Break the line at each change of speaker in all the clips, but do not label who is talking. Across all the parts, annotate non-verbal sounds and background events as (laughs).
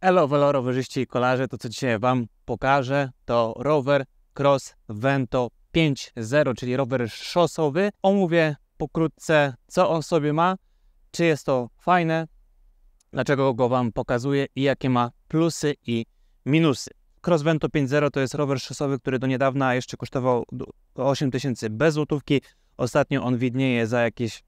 Elo, velo, rowerzyści i kolarze, to co dzisiaj Wam pokażę, to rower Cross Vento 5.0, czyli rower szosowy. Omówię pokrótce, co on sobie ma, czy jest to fajne, dlaczego go Wam pokazuję i jakie ma plusy i minusy. Cross Vento 5.0 to jest rower szosowy, który do niedawna jeszcze kosztował 8000 bez złotówki. Ostatnio on widnieje za jakieś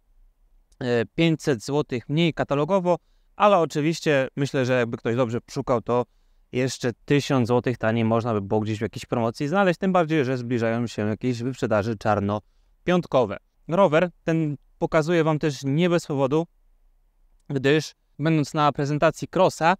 500 e, zł mniej katalogowo. Ale oczywiście myślę, że jakby ktoś dobrze szukał, to jeszcze 1000 zł taniej można by było gdzieś w jakiejś promocji znaleźć, tym bardziej, że zbliżają się jakieś wyprzedaży czarno-piątkowe. Rower ten pokazuje Wam też nie bez powodu, gdyż będąc na prezentacji Crossa,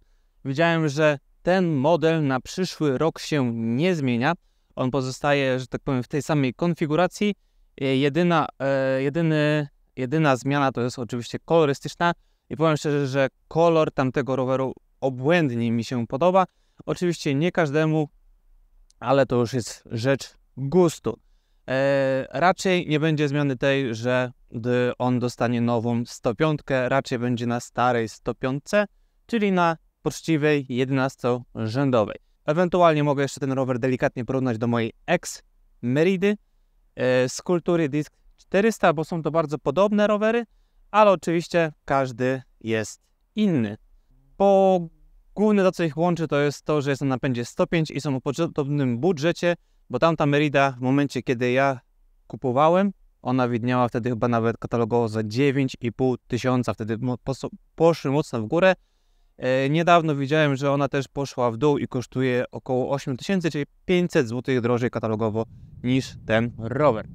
widziałem, że ten model na przyszły rok się nie zmienia. On pozostaje, że tak powiem, w tej samej konfiguracji. Jedyna, e, jedyny, jedyna zmiana to jest oczywiście kolorystyczna, i powiem szczerze, że kolor tamtego roweru obłędnie mi się podoba. Oczywiście nie każdemu, ale to już jest rzecz gustu. Eee, raczej nie będzie zmiany tej, że on dostanie nową 105, raczej będzie na starej 105, czyli na poczciwej 11-rzędowej. Ewentualnie mogę jeszcze ten rower delikatnie porównać do mojej ex Meridy eee, z kultury Disc 400, bo są to bardzo podobne rowery ale oczywiście każdy jest inny. Bo główne to, co ich łączy, to jest to, że jest na napędzie 105 i są o podobnym budżecie, bo tamta Merida w momencie, kiedy ja kupowałem, ona widniała wtedy chyba nawet katalogowo za 9,5 tysiąca, wtedy poszły mocno w górę. E, niedawno widziałem, że ona też poszła w dół i kosztuje około 8 tysięcy, czyli 500 zł drożej katalogowo niż ten rower.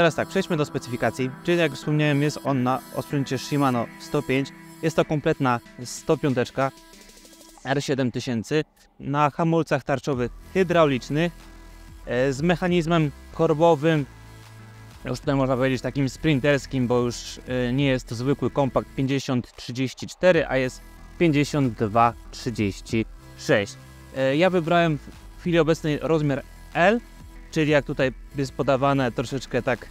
Teraz tak, przejdźmy do specyfikacji, czyli jak wspomniałem jest on na osprzęcie Shimano 105, jest to kompletna 105 R7000 na hamulcach tarczowych hydraulicznych e, z mechanizmem korbowym, już tutaj można powiedzieć takim sprinterskim, bo już e, nie jest to zwykły kompakt 5034, a jest 5236. E, ja wybrałem w chwili obecnej rozmiar L, Czyli jak tutaj jest podawane troszeczkę tak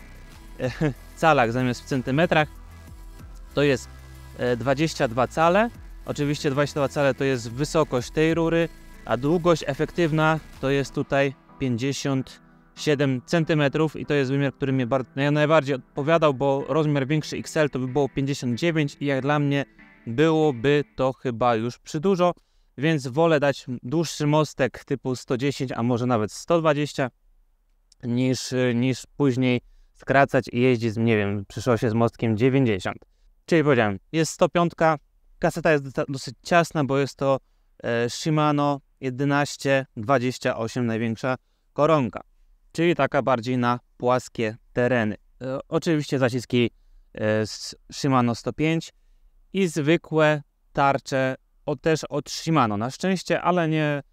w e, (laughs) calach zamiast w centymetrach, to jest 22 e, cale. Oczywiście 22 cale to jest wysokość tej rury, a długość efektywna to jest tutaj 57 cm i to jest wymiar, który mnie no najbardziej odpowiadał, bo rozmiar większy XL to by było 59 i jak dla mnie byłoby to chyba już przy dużo, więc wolę dać dłuższy mostek typu 110, a może nawet 120 niż, niż później skracać i jeździć, z, nie wiem, przyszło się z mostkiem 90. Czyli powiedziałem, jest 105, kaseta jest dosyć ciasna, bo jest to e, Shimano 1128, największa koronka, czyli taka bardziej na płaskie tereny. E, oczywiście zaciski e, z Shimano 105 i zwykłe tarcze o, też od Shimano. Na szczęście, ale nie,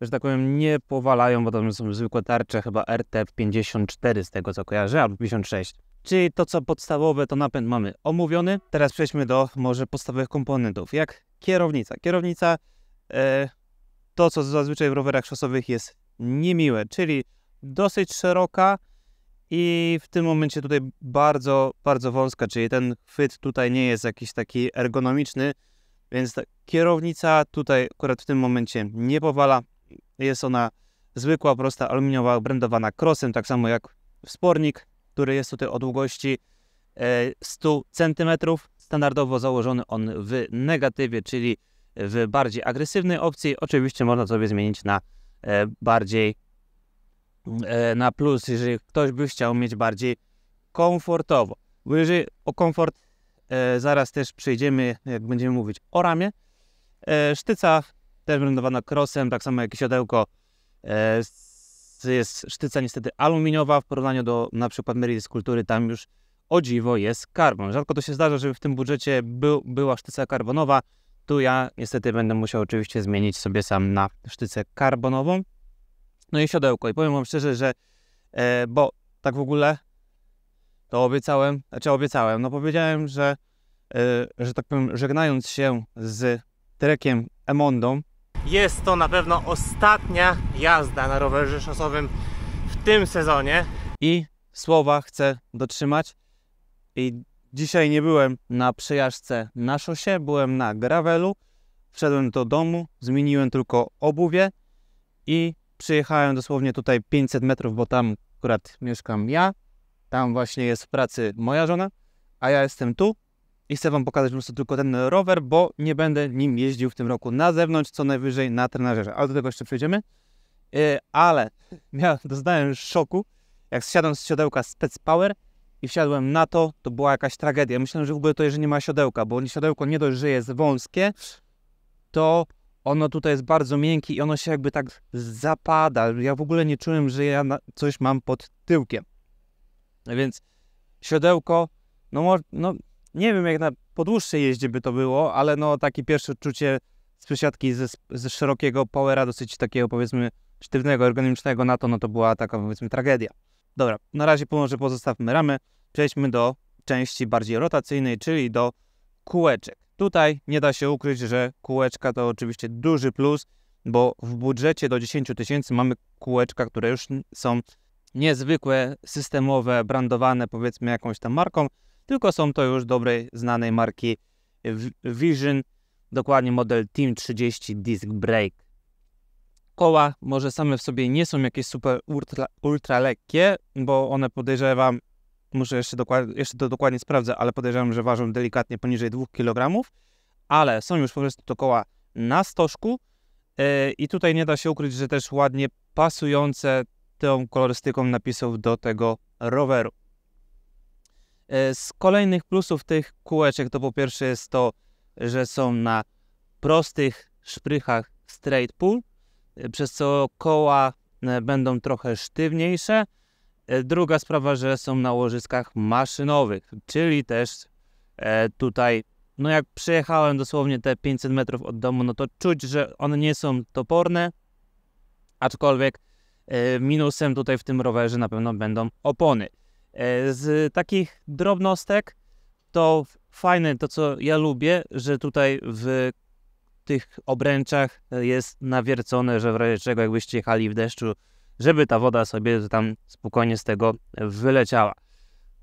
że tak powiem, nie powalają, bo to są zwykłe tarcze, chyba RT54 z tego co kojarzę, albo 56. Czyli to co podstawowe, to napęd mamy omówiony. Teraz przejdźmy do może podstawowych komponentów, jak kierownica. Kierownica, e, to co zazwyczaj w rowerach szosowych jest niemiłe, czyli dosyć szeroka i w tym momencie tutaj bardzo, bardzo wąska, czyli ten chwyt tutaj nie jest jakiś taki ergonomiczny, więc ta kierownica tutaj akurat w tym momencie nie powala. Jest ona zwykła, prosta, aluminiowa, brandowana krosem, tak samo jak wspornik, który jest tutaj o długości 100 e, cm. Standardowo założony on w negatywie, czyli w bardziej agresywnej opcji. Oczywiście można sobie zmienić na e, bardziej e, na plus, jeżeli ktoś by chciał mieć bardziej komfortowo. Bo jeżeli o komfort zaraz też przejdziemy, jak będziemy mówić o ramie. sztyca też brandowana krosem, tak samo jak siadełko e, jest sztyca niestety aluminiowa w porównaniu do na przykład Meridy tam już o dziwo jest karbon. Rzadko to się zdarza, żeby w tym budżecie był, była sztyca karbonowa. Tu ja niestety będę musiał oczywiście zmienić sobie sam na sztycę karbonową. No i siodełko. I powiem Wam szczerze, że e, bo tak w ogóle to obiecałem, znaczy obiecałem, no powiedziałem, że, e, że tak powiem, żegnając się z Trekiem Emondą, jest to na pewno ostatnia jazda na rowerze szosowym w tym sezonie. I słowa chcę dotrzymać. I dzisiaj nie byłem na przejażdżce na szosie, byłem na gravelu. Wszedłem do domu, zmieniłem tylko obuwie i przyjechałem dosłownie tutaj 500 metrów, bo tam akurat mieszkam ja. Tam właśnie jest w pracy moja żona, a ja jestem tu i chcę Wam pokazać po prostu tylko ten rower, bo nie będę nim jeździł w tym roku na zewnątrz, co najwyżej na trenażerze. Ale do tego jeszcze przejdziemy. E, ale (laughs) ja doznałem szoku, jak zsiadłem z siodełka Spec Power i wsiadłem na to, to była jakaś tragedia. Myślałem, że w ogóle to jeżeli nie ma siodełka, bo siodełko nie dość, że jest wąskie, to ono tutaj jest bardzo miękkie i ono się jakby tak zapada. Ja w ogóle nie czułem, że ja coś mam pod tyłkiem. Więc siodełko, no, no nie wiem jak na podłuższej jeździe by to było, ale no takie pierwsze odczucie z przesiadki ze, ze szerokiego powera, dosyć takiego powiedzmy sztywnego, ergonomicznego na to, no to była taka powiedzmy tragedia. Dobra, na razie może pozostawmy ramy, przejdźmy do części bardziej rotacyjnej, czyli do kółeczek. Tutaj nie da się ukryć, że kółeczka to oczywiście duży plus, bo w budżecie do 10 tysięcy mamy kółeczka, które już są niezwykłe, systemowe, brandowane powiedzmy jakąś tam marką, tylko są to już dobrej, znanej marki Vision, dokładnie model Team 30 Disc Brake. Koła może same w sobie nie są jakieś super ultra, ultra lekkie, bo one podejrzewam, muszę jeszcze, dokładnie, jeszcze to dokładnie sprawdzę, ale podejrzewam, że ważą delikatnie poniżej 2 kg, ale są już po prostu to koła na stożku yy, i tutaj nie da się ukryć, że też ładnie pasujące tą kolorystyką napisów do tego roweru. E, z kolejnych plusów tych kółeczek to po pierwsze jest to, że są na prostych szprychach straight pull, e, przez co koła e, będą trochę sztywniejsze. Druga sprawa, że są na łożyskach maszynowych, czyli też tutaj, no jak przejechałem dosłownie te 500 metrów od domu, no to czuć, że one nie są toporne, aczkolwiek minusem tutaj w tym rowerze na pewno będą opony. E, z takich drobnostek to fajne to, co ja lubię, że tutaj w tych obręczach e, jest nawiercone, że w razie czego jakbyście jechali w deszczu, żeby ta woda sobie tam spokojnie z tego wyleciała.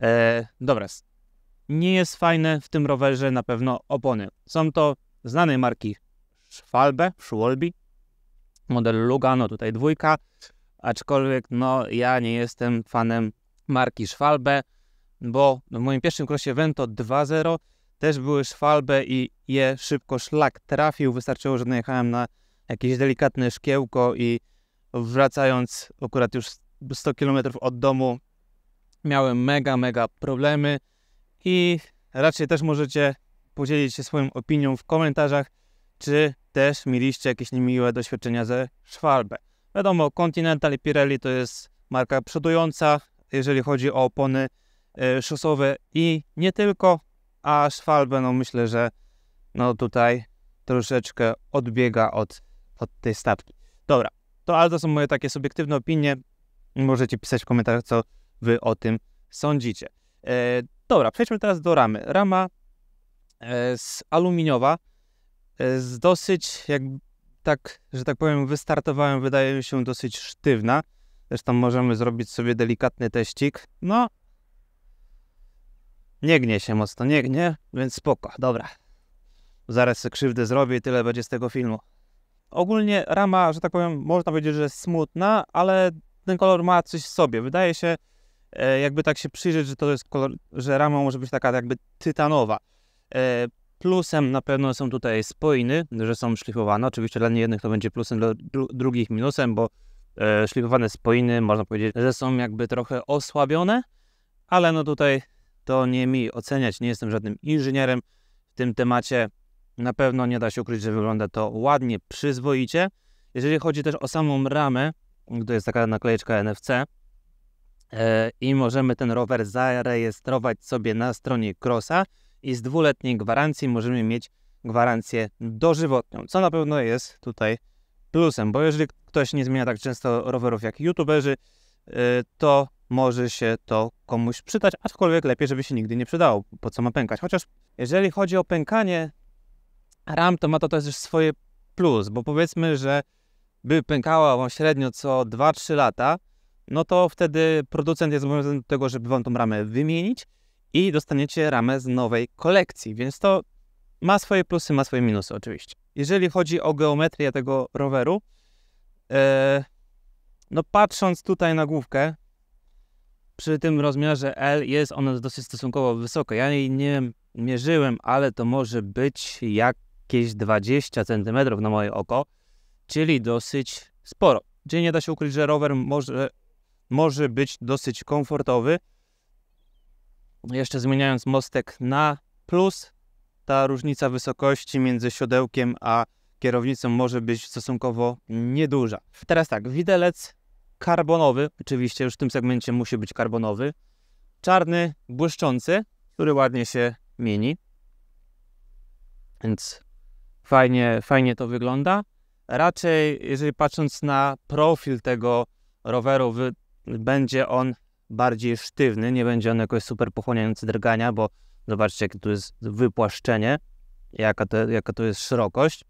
E, dobra, nie jest fajne w tym rowerze na pewno opony. Są to znane marki Schwalbe, Schwalbi, model Lugano, tutaj dwójka, aczkolwiek no ja nie jestem fanem marki Schwalbe, bo w moim pierwszym krosie Vento 2.0 też były Schwalbe i je szybko szlak trafił. Wystarczyło, że najechałem na jakieś delikatne szkiełko i wracając akurat już 100 km od domu miałem mega, mega problemy i raczej też możecie podzielić się swoją opinią w komentarzach, czy też mieliście jakieś niemiłe doświadczenia ze Schwalbe. Wiadomo, Continental i Pirelli to jest marka przodująca, jeżeli chodzi o opony e, szosowe i nie tylko, a szwalbę, no myślę, że no tutaj troszeczkę odbiega od, od tej stawki. Dobra, to ale to są moje takie subiektywne opinie. Możecie pisać w komentarzach, co wy o tym sądzicie. E, dobra, przejdźmy teraz do ramy. Rama e, z aluminiowa, e, z dosyć, jak tak, że tak powiem, wystartowałem, wydaje mi się dosyć sztywna. Zresztą możemy zrobić sobie delikatny teścik. No, nie gnie się mocno, nie gnie, więc spoko, dobra. Zaraz krzywdę zrobię i tyle będzie z tego filmu. Ogólnie rama, że tak powiem, można powiedzieć, że jest smutna, ale ten kolor ma coś w sobie. Wydaje się, e, jakby tak się przyjrzeć, że to jest kolor, że rama może być taka jakby tytanowa. E, plusem na pewno są tutaj spojny, że są szlifowane. Oczywiście dla niejednych to będzie plusem, dla drugich minusem, bo e, szlifowane można powiedzieć, że są jakby trochę osłabione, ale no tutaj to nie mi oceniać, nie jestem żadnym inżynierem w tym temacie. Na pewno nie da się ukryć, że wygląda to ładnie, przyzwoicie. Jeżeli chodzi też o samą ramę, to jest taka naklejeczka NFC e, i możemy ten rower zarejestrować sobie na stronie Crossa i z dwuletniej gwarancji możemy mieć gwarancję dożywotnią, co na pewno jest tutaj plusem, bo jeżeli ktoś nie zmienia tak często rowerów jak youtuberzy, y, to może się to komuś przydać, aczkolwiek lepiej, żeby się nigdy nie przydało, po co ma pękać. Chociaż jeżeli chodzi o pękanie ram, to ma to też swoje plus, bo powiedzmy, że by pękała wam średnio co 2-3 lata, no to wtedy producent jest zobowiązany do tego, żeby wam tą ramę wymienić i dostaniecie ramę z nowej kolekcji, więc to ma swoje plusy, ma swoje minusy oczywiście. Jeżeli chodzi o geometrię tego roweru, e, no patrząc tutaj na główkę, przy tym rozmiarze L jest ona dosyć stosunkowo wysoka. Ja jej nie mierzyłem, ale to może być jakieś 20 cm na moje oko, czyli dosyć sporo. Czyli nie da się ukryć, że rower może, może być dosyć komfortowy. Jeszcze zmieniając mostek na plus, ta różnica wysokości między siodełkiem a kierownicą może być stosunkowo nieduża. Teraz tak, widelec karbonowy, oczywiście już w tym segmencie musi być karbonowy, czarny, błyszczący, który ładnie się mieni, więc fajnie, fajnie to wygląda. Raczej, jeżeli patrząc na profil tego roweru, będzie on bardziej sztywny, nie będzie on jakoś super pochłaniający drgania, bo Zobaczcie, jakie tu jest wypłaszczenie, jaka to, jaka to jest szerokość.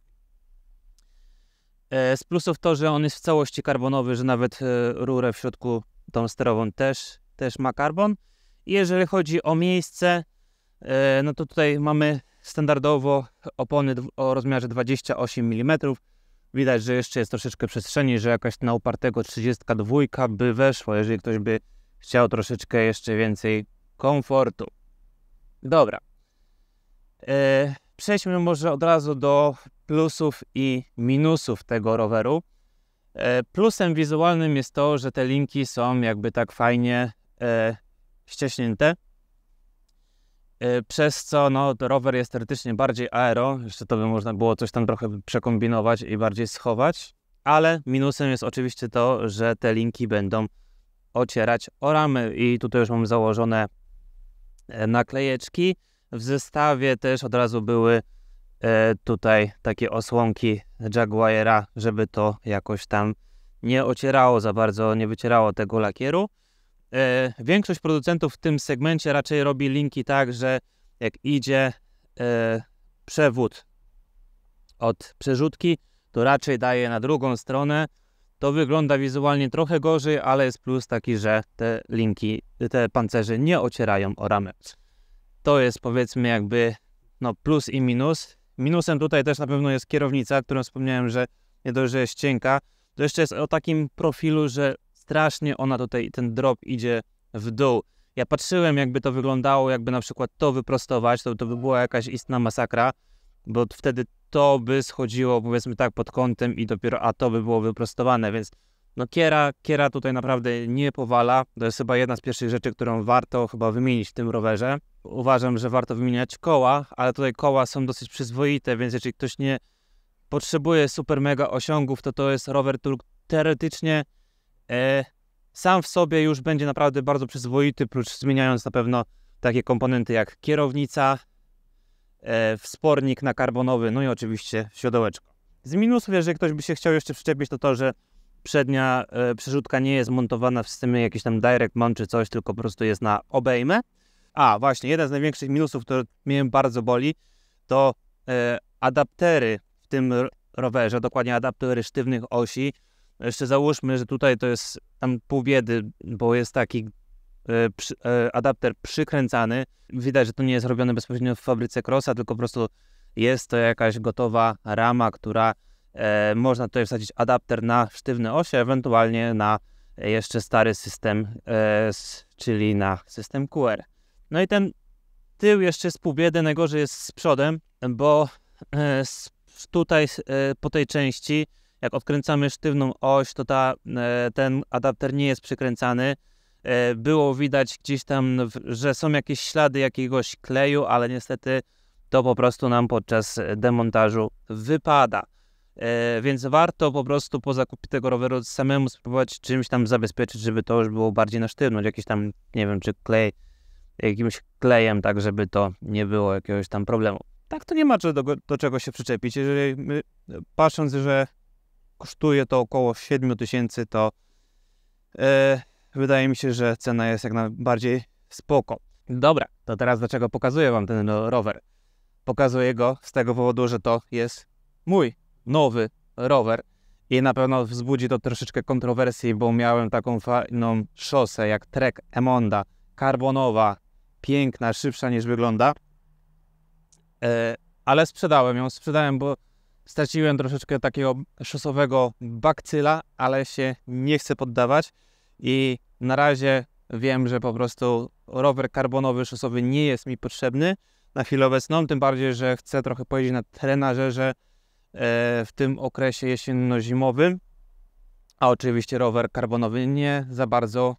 E, z plusów to, że on jest w całości karbonowy, że nawet e, rurę w środku, tą sterową też, też ma karbon. Jeżeli chodzi o miejsce, e, no to tutaj mamy standardowo opony o rozmiarze 28 mm. Widać, że jeszcze jest troszeczkę przestrzeni, że jakaś na upartego 32 by weszła, jeżeli ktoś by chciał troszeczkę jeszcze więcej komfortu. Dobra. E, przejdźmy może od razu do plusów i minusów tego roweru. E, plusem wizualnym jest to, że te linki są jakby tak fajnie e, ściśnięte, przez co no, rower jest teoretycznie bardziej aero, jeszcze to by można było coś tam trochę przekombinować i bardziej schować, ale minusem jest oczywiście to, że te linki będą ocierać o ramy i tutaj już mam założone E, naklejeczki. W zestawie też od razu były e, tutaj takie osłonki Jaguara, żeby to jakoś tam nie ocierało za bardzo, nie wycierało tego lakieru. E, większość producentów w tym segmencie raczej robi linki tak, że jak idzie przewód od przerzutki, to raczej daje na drugą stronę, to wygląda wizualnie trochę gorzej, ale jest plus taki, że te linki, te pancerze nie ocierają o ramę. To jest powiedzmy jakby no plus i minus. Minusem tutaj też na pewno jest kierownica, którą wspomniałem, że nie dość, że jest cienka, to jeszcze jest o takim profilu, że strasznie ona tutaj, ten drop idzie w dół. Ja patrzyłem, jakby to wyglądało, jakby na przykład to wyprostować, to, to by była jakaś istna masakra, bo wtedy to by schodziło, powiedzmy tak, pod kątem i dopiero a to by było wyprostowane, więc no kiera, kiera tutaj naprawdę nie powala. To jest chyba jedna z pierwszych rzeczy, którą warto chyba wymienić w tym rowerze. Uważam, że warto wymieniać koła, ale tutaj koła są dosyć przyzwoite, więc jeżeli ktoś nie potrzebuje super mega osiągów, to to jest rower, który teoretycznie e, sam w sobie już będzie naprawdę bardzo przyzwoity, prócz zmieniając na pewno takie komponenty jak kierownica, E, wspornik na karbonowy, no i oczywiście siodełeczko. Z minusów, jeżeli ktoś by się chciał jeszcze przyczepić, to to, że przednia e, przerzutka nie jest montowana w systemie jakiś tam direct mount czy coś, tylko po prostu jest na obejmę. A, właśnie, jeden z największych minusów, który mnie bardzo boli, to e, adaptery w tym rowerze, dokładnie adaptery sztywnych osi. Jeszcze załóżmy, że tutaj to jest tam pół biedy, bo jest taki E, e, adapter przykręcany. Widać, że to nie jest robione bezpośrednio w fabryce Crossa, tylko po prostu jest to jakaś gotowa rama, która e, można tutaj wsadzić adapter na sztywne osie, ewentualnie na jeszcze stary system, s, czyli na system QR. No i ten tył jeszcze jest pół biedy, najgorzej jest z przodem, bo tutaj po tej części, jak odkręcamy sztywną oś, to ta, ten adapter nie jest przykręcany, E, było widać gdzieś tam, że są jakieś ślady jakiegoś kleju, ale niestety to po prostu nam podczas e, demontażu wypada. E, więc warto po prostu po zakupie tego roweru samemu spróbować czymś tam zabezpieczyć, żeby to już było bardziej na sztywno. Jakiś tam, nie wiem, czy klej, jakimś klejem, tak żeby to nie było jakiegoś tam problemu. Tak to nie ma do, do czego się przyczepić. Jeżeli my, patrząc, że kosztuje to około 7 tysięcy, to e, wydaje mi się, że cena jest jak najbardziej spoko. Dobra, to teraz dlaczego pokazuję Wam ten rower? Pokazuję go z tego powodu, że to jest mój nowy rower i na pewno wzbudzi to troszeczkę kontrowersji, bo miałem taką fajną szosę jak Trek Emonda, karbonowa, piękna, szybsza niż wygląda, e, ale sprzedałem ją, sprzedałem, bo straciłem troszeczkę takiego szosowego bakcyla, ale się nie chcę poddawać i na razie wiem, że po prostu rower karbonowy szosowy nie jest mi potrzebny na chwilę obecną, tym bardziej, że chcę trochę pojeździć na trenażerze e, w tym okresie jesienno-zimowym, a oczywiście rower karbonowy nie za bardzo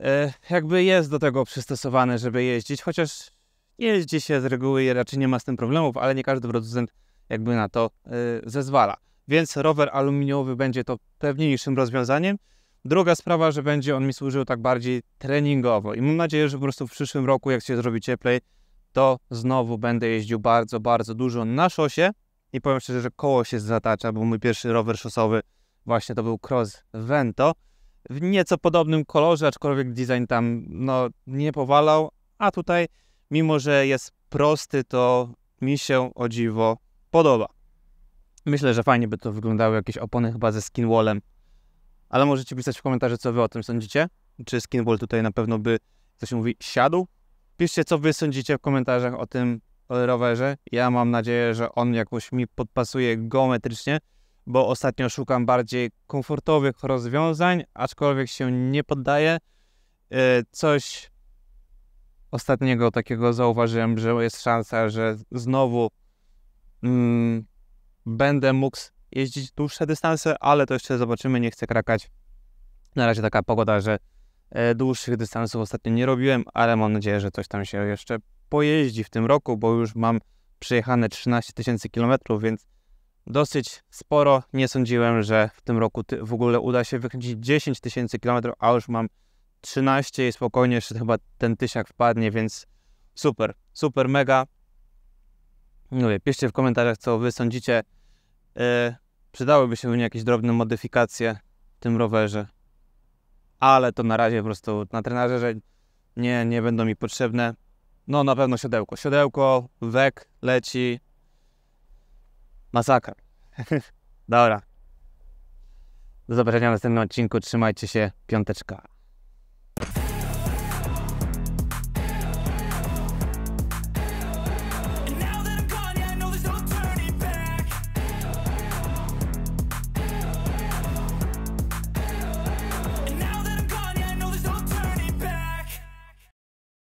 e, jakby jest do tego przystosowany, żeby jeździć, chociaż jeździ się z reguły i raczej nie ma z tym problemów, ale nie każdy producent jakby na to e, zezwala. Więc rower aluminiowy będzie to pewniejszym rozwiązaniem, Druga sprawa, że będzie on mi służył tak bardziej treningowo i mam nadzieję, że po prostu w przyszłym roku, jak się zrobi cieplej, to znowu będę jeździł bardzo, bardzo dużo na szosie i powiem szczerze, że koło się zatacza, bo mój pierwszy rower szosowy właśnie to był Cross Vento w nieco podobnym kolorze, aczkolwiek design tam no, nie powalał, a tutaj mimo, że jest prosty, to mi się o dziwo podoba. Myślę, że fajnie by to wyglądało jakieś opony chyba ze skinwallem ale możecie pisać w komentarze, co wy o tym sądzicie. Czy skinball tutaj na pewno by, coś mówi, siadł? Piszcie, co wy sądzicie w komentarzach o tym rowerze. Ja mam nadzieję, że on jakoś mi podpasuje geometrycznie, bo ostatnio szukam bardziej komfortowych rozwiązań, aczkolwiek się nie poddaję. E, coś ostatniego takiego zauważyłem, że jest szansa, że znowu mm, będę mógł jeździć dłuższe dystanse, ale to jeszcze zobaczymy, nie chcę krakać. Na razie taka pogoda, że e, dłuższych dystansów ostatnio nie robiłem, ale mam nadzieję, że coś tam się jeszcze pojeździ w tym roku, bo już mam przejechane 13 tysięcy kilometrów, więc dosyć sporo. Nie sądziłem, że w tym roku w ogóle uda się wykręcić 10 tysięcy kilometrów, a już mam 13 i spokojnie jeszcze chyba ten tysiak wpadnie, więc super, super, mega. Mówię, piszcie w komentarzach, co wy sądzicie. E, Przydałyby się jakieś drobne modyfikacje w tym rowerze. Ale to na razie po prostu na trenażerze nie, nie będą mi potrzebne. No na pewno siodełko. Siodełko, wek, leci. Masakra. (laughs) Dobra. Do zobaczenia w następnym odcinku. Trzymajcie się. Piąteczka.